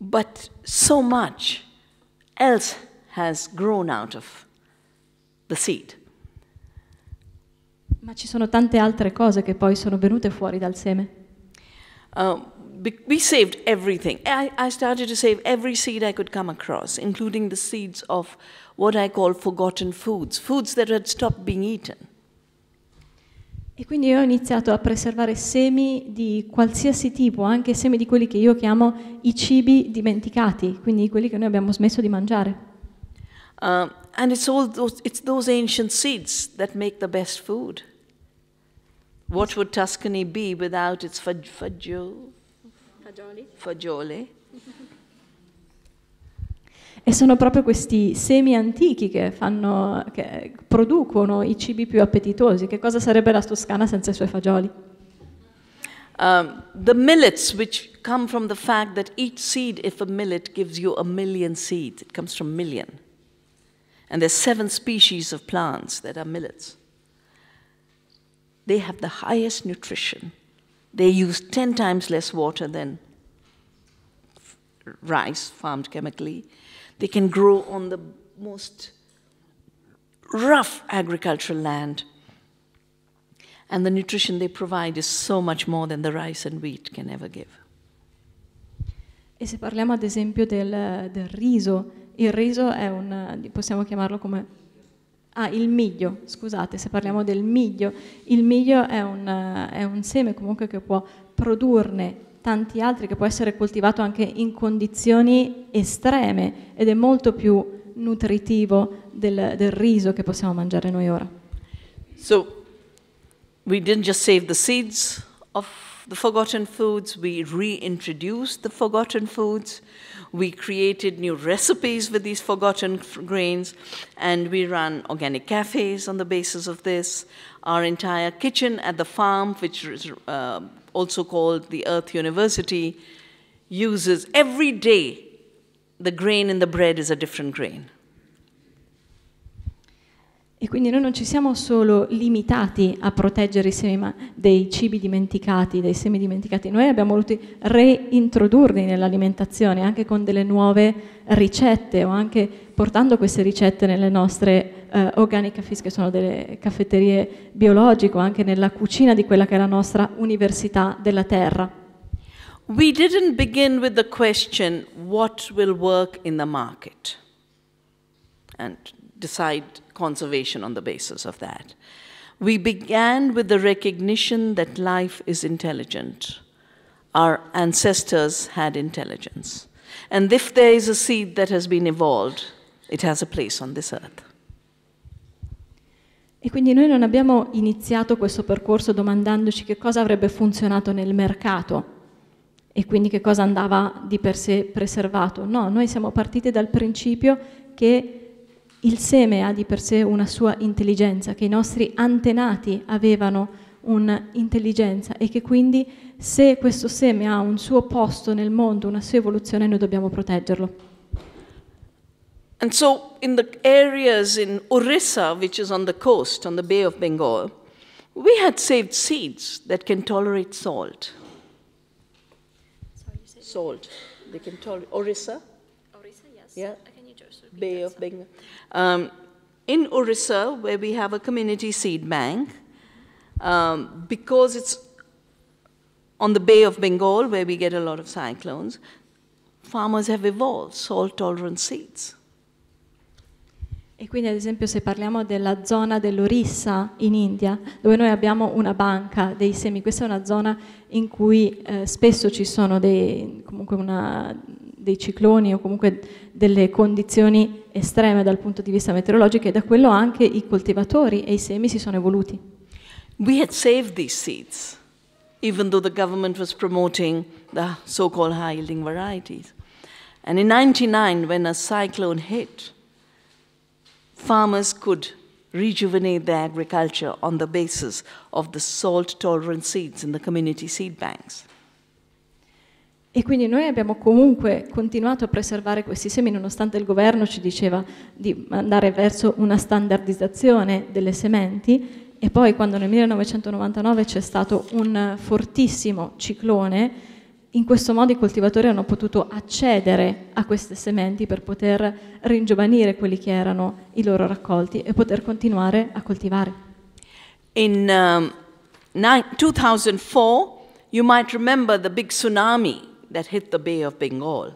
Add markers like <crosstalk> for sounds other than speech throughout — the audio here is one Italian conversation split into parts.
But so much else has grown out of the seed. Ma ci sono tante altre cose che poi sono venute fuori dal seme. Uh, we saved everything. I, I started to save every seed I could come across, including the seeds of what I call forgotten foods, foods that had stopped being eaten. E quindi io ho iniziato a preservare semi di qualsiasi tipo, anche semi di quelli che io chiamo i cibi dimenticati, quindi quelli che noi abbiamo smesso di mangiare. Uh, and it's all those, it's those ancient seeds that make the best food. What would Tuscany be without its fag- fagioli? Fagioli. E sono proprio questi semi antichi che, fanno, che producono i cibi più appetitosi. Che cosa sarebbe la Toscana senza i suoi fagioli? Um, the millets, which come from the fact that each seed, if a millet, gives you a million seeds, it comes from million. And there's seven species of plants that are millets. They have the highest nutrition. They use 10 times less water than rice farmed chemically. They can grow on the most rough agricultural land. And the nutrition they provide is so much more than the rice and wheat can ever give. E se parliamo ad esempio del, del riso, il riso è un, possiamo chiamarlo come Ah, il miglio, scusate se parliamo del miglio. Il miglio è un, eh, è un seme comunque che può produrne tanti altri, che può essere coltivato anche in condizioni estreme ed è molto più nutritivo del, del riso che possiamo mangiare noi ora. So, we didn't just save the seeds of the forgotten foods, we reintroduced the forgotten foods, we created new recipes with these forgotten grains, and we ran organic cafes on the basis of this. Our entire kitchen at the farm, which is uh, also called the Earth University, uses every day the grain in the bread is a different grain. E quindi noi non ci siamo solo limitati a proteggere i semi dei cibi dimenticati, dei semi dimenticati, noi abbiamo voluto reintrodurli nell'alimentazione anche con delle nuove ricette o anche portando queste ricette nelle nostre eh, organic cafés che sono delle caffetterie biologiche o anche nella cucina di quella che è la nostra università della terra. We didn't begin with the question what will work in the market. And decide conservation on the basis of that. We began with the recognition that life is intelligent. Our ancestors had intelligence. And if there is a seed that has been evolved, it has a place on this earth. E quindi noi non abbiamo iniziato questo percorso domandandoci che cosa avrebbe funzionato nel mercato e quindi che cosa andava di per sé preservato. No, noi siamo partiti dal principio che il seme ha di per sé una sua intelligenza, che i nostri antenati avevano un'intelligenza e che quindi se questo seme ha un suo posto nel mondo, una sua evoluzione, noi dobbiamo proteggerlo. And so in the areas in Orissa, which is on the coast, on the Bay of Bengal, we had saved seeds that can tolerate salt. Sorry, salt. They can tolerate Orissa? Orissa, yes. Yeah. Okay. Bay of Bengal. Um, in Orissa, where we have a community seed bank, um, because it's on the Bay of Bengal, where we get a lot of cyclones, farmers have evolved salt-tolerant seeds. E quindi ad esempio se parliamo della zona dell'Orissa in India, dove noi abbiamo una banca dei semi, questa è una zona in cui eh, spesso ci sono dei, comunque una, dei cicloni o comunque delle condizioni estreme dal punto di vista meteorologico e da quello anche i coltivatori e i semi si sono evoluti. We had saved these seeds, even though the government was promoting the so-called high-yielding varieties. And in 99, when a cyclone hit, farmers could rejuvenate their agriculture on the basis of the salt-tolerant seeds in the community seed banks. E quindi noi abbiamo comunque continuato a preservare questi semi nonostante il governo ci diceva di andare verso una standardizzazione delle sementi e poi quando nel 1999 c'è stato un fortissimo ciclone, in questo modo i coltivatori hanno potuto accedere a queste sementi per poter ringiovanire quelli che erano i loro raccolti e poter continuare a coltivare. In um, 2004 you might remember the big tsunami that hit the Bay of Bengal.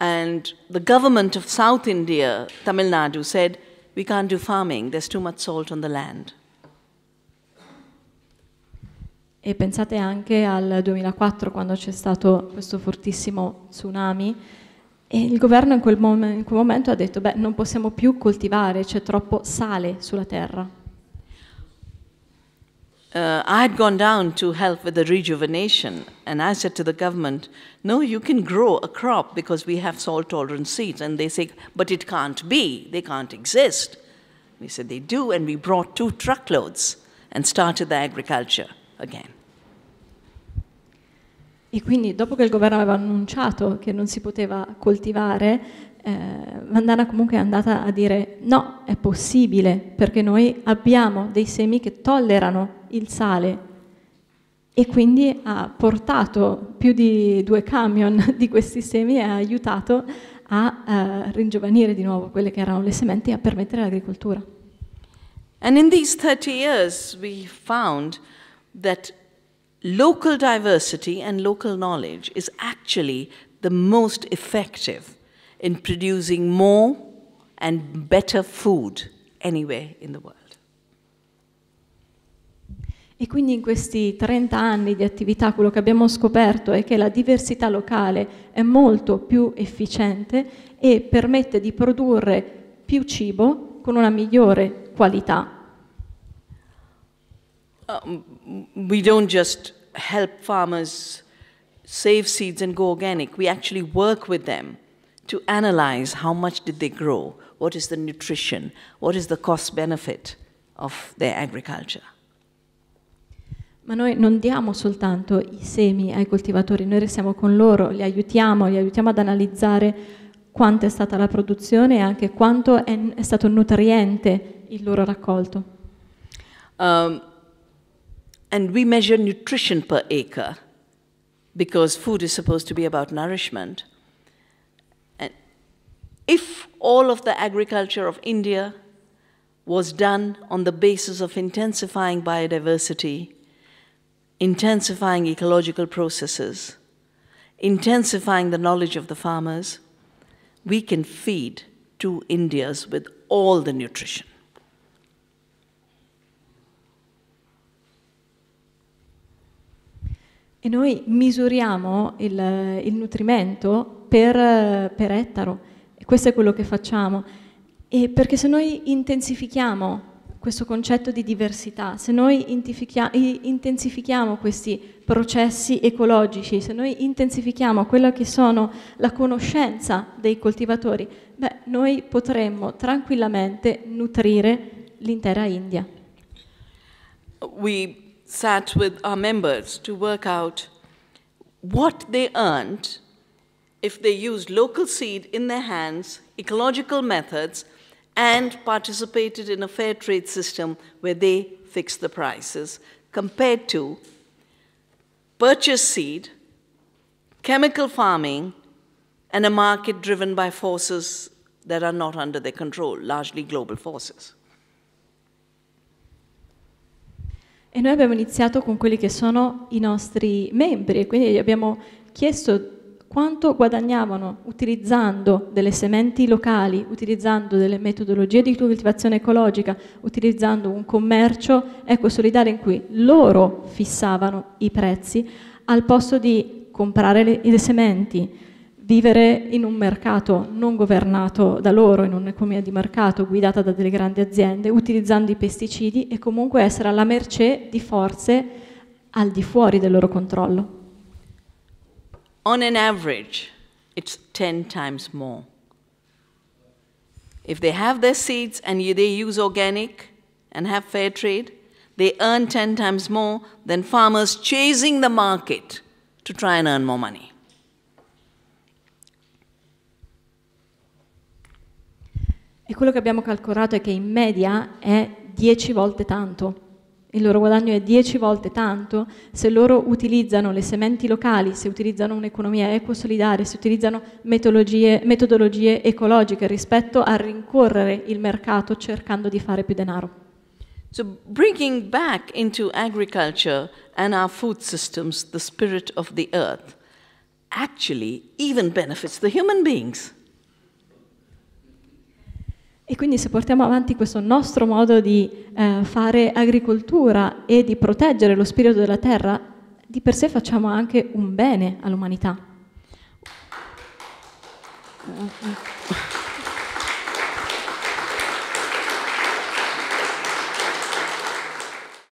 And the government of South India, Tamil Nadu, said, we can't do farming, there's too much salt on the land. E pensate anche al 2004 quando c'è stato questo fortissimo tsunami e il governo in quel, mom in quel momento ha detto beh non possiamo più coltivare, c'è troppo sale sulla terra. uh, I had gone down to help with the rejuvenation, and I said to the government, No, you can grow a crop because we have salt tolerant seeds. And they say, But it can't be, they can't exist. We said, They do, and we brought two truckloads and started the agriculture again. E quindi dopo che il governo aveva annunciato che non si poteva coltivare, eh, Vandana comunque è andata a dire no, è possibile, perché noi abbiamo dei semi che tollerano il sale e quindi ha portato più di due camion <laughs> di questi semi e ha aiutato a uh, ringiovanire di nuovo quelle che erano le sementi e a permettere l'agricoltura. And in these 30 years we found that local diversity and local knowledge is actually the most effective in producing more and better food anywhere in the world. E quindi in questi 30 anni di attività quello che abbiamo scoperto è che la diversità locale è molto più efficiente e permette di produrre più cibo con una migliore qualità. Um, we don't just help farmers save seeds and go organic, we actually work with them to analyze how much did they grow, what is the nutrition, what is the cost benefit of their agriculture. Ma noi non diamo soltanto i semi ai coltivatori, noi restiamo con loro, li aiutiamo, li aiutiamo ad analizzare quanto è stata la produzione e anche quanto è, è stato nutriente il loro raccolto. Um, and we measure nutrition per acre because food is supposed to be about nourishment. if all of the agriculture of India was done on the basis of intensifying biodiversity, intensifying ecological processes, intensifying the knowledge of the farmers, we can feed two Indias with all the nutrition. E noi misuriamo il, il nutrimento per, per ettaro. questo è quello che facciamo. E perché se noi intensifichiamo questo concetto di diversità, se noi intensifichiamo questi processi ecologici, se noi intensifichiamo quella che sono la conoscenza dei coltivatori, beh, noi potremmo tranquillamente nutrire l'intera India. We sat with our members to work out what they earned if they used local seed in their hands, ecological methods, and participated in a fair trade system where they fixed the prices, compared to purchase seed, chemical farming, and a market driven by forces that are not under their control, largely global forces. E noi abbiamo iniziato con quelli che sono i nostri membri, quindi abbiamo chiesto quanto guadagnavano utilizzando delle sementi locali, utilizzando delle metodologie di coltivazione ecologica, utilizzando un commercio ecosolidare in cui loro fissavano i prezzi al posto di comprare le, le sementi, vivere in un mercato non governato da loro, in un'economia di mercato guidata da delle grandi aziende, utilizzando i pesticidi e comunque essere alla mercé di forze al di fuori del loro controllo. on an average, it's 10 times more. If they have their seeds and they use organic and have fair trade, they earn 10 times more than farmers chasing the market to try and earn more money. E quello che abbiamo calcolato è che in media è 10 volte tanto. il loro guadagno è 10 volte tanto, se loro utilizzano le sementi locali, se utilizzano un'economia ecosolidale, se utilizzano metodologie ecologiche rispetto a rincorrere il mercato cercando di fare più denaro. So bringing back into agriculture and our food systems the spirit of the earth actually even benefits the human beings. E quindi se portiamo avanti questo nostro modo di eh, fare agricoltura e di proteggere lo spirito della terra, di per sé facciamo anche un bene all'umanità. Eh, eh.